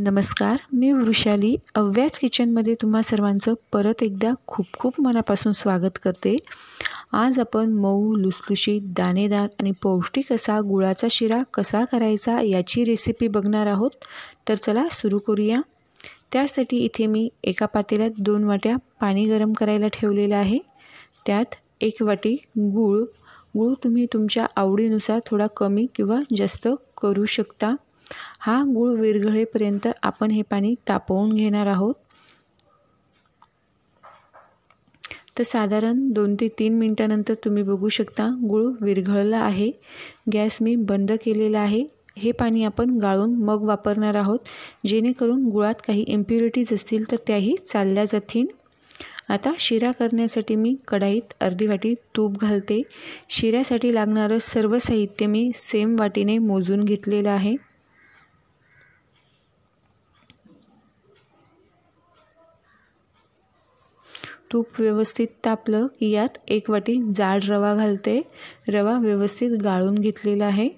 नमस्कार मी वृषाली अव्याज किचनमध्ये तुम्हा सर्वांचं परत एकदा खूप खूप मनापासून स्वागत करते आज आपण मऊ लुसलुशीत दाणेदार आणि पौष्टिक असा गुळाचा शिरा कसा करायचा याची रेसिपी बघणार आहोत तर चला सुरू करूया त्यासाठी इथे मी एका पातेल्यात दोन वाट्या पाणी गरम करायला ठेवलेलं आहे त्यात एक वाटी गूळ गूळ तुम्ही तुमच्या आवडीनुसार थोडा कमी किंवा जास्त करू शकता हा गूळ विरघळेपर्यंत आपण हे पाणी तापवून घेणार आहोत तर साधारण दोन ते तीन मिनटानंतर तुम्ही बघू शकता गूळ विरघळला आहे गॅस मी बंद केलेला आहे हे पाणी आपण गाळून मग वापरणार आहोत जेणेकरून गुळात काही इम्प्युरिटीज असतील तर त्याही चालल्या जातील आता शिरा करण्यासाठी मी कढाईत अर्धी वाटी तूप घालते शिऱ्यासाठी लागणारं सर्व साहित्य मी सेम वाटीने मोजून घेतलेलं आहे तूप व्यवस्थित तापलं की यात एक वाटी जाड रवा घालते रवा व्यवस्थित गाळून घेतलेला आहे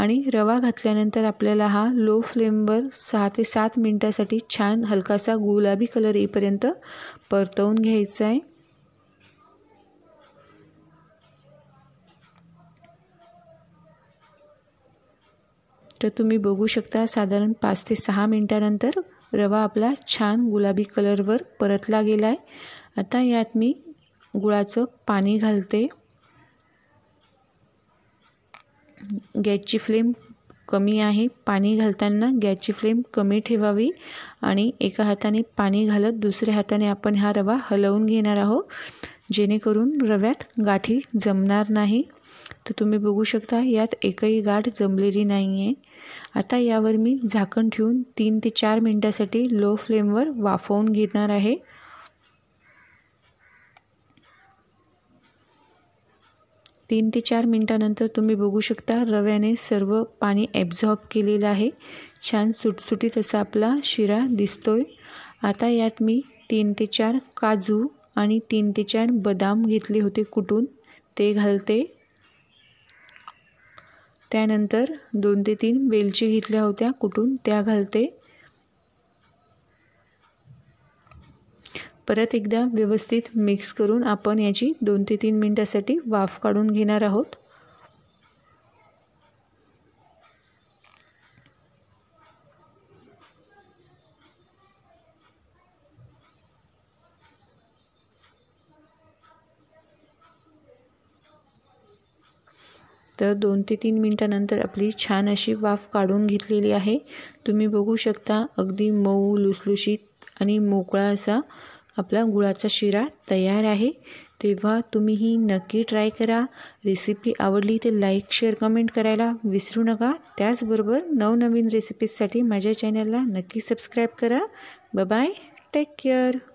आणि रवा घातल्यानंतर आपल्याला हा लो फ्लेमवर सहा ते सात मिनटासाठी छान हलकासा गुलाबी कलर येईपर्यंत परतवून घ्यायचा आहे तर तुम्ही बघू शकता साधारण पाच ते सहा मिनटानंतर रवा आपला छान गुलाबी कलरवर परतला गेला आहे आता यात मी गुळाचं पाणी घालते गॅसची फ्लेम कमी आहे पाणी घालताना गॅसची फ्लेम कमी ठेवावी आणि एका हाताने पाणी घालत दुसऱ्या हाताने आपण हा रवा हलवून घेणार आहोत जेणेकरून रव्यात गाठी जमणार नाही तर तुम्ही बघू शकता यात एकही गाठ जमलेली नाही आहे आता यावर मी झाकण ठेवून तीन ते चार मिनटासाठी लो फ्लेमवर वाफवून घेणार आहे तीन ते चार मिनटानंतर तुम्ही बघू शकता रव्याने सर्व पाणी ॲब्झॉर्ब केलेलं आहे छान सुटसुटीत असा आपला शिरा दिसतोय आता यात मी तीन ते चार काजू आणि तीन ते चार बदाम घेतले होते कुटून ते घालते त्यानंतर दोन ते तीन वेलची घेतल्या होत्या कुटून त्या घालते परत एकदा व्यवस्थित मिक्स करून आपण याची दोन ते तीन मिनटासाठी वाफ काढून घेणार आहोत तर दोन ते तीन मिनटानंतर आपली छान अशी वाफ काढून घेतलेली आहे तुम्ही बघू शकता अगदी मऊ लुसलुशीत आणि मोकळा असा आपला गुळाचा शिरा तयार आहे तेव्हा तुम्ही ही नक्की ट्राय करा रेसिपी आवडली तर लाईक शेअर कमेंट करायला विसरू नका त्याचबरोबर नवनवीन रेसिपीजसाठी माझ्या चॅनलला नक्की सबस्क्राईब करा बाय टेक केअर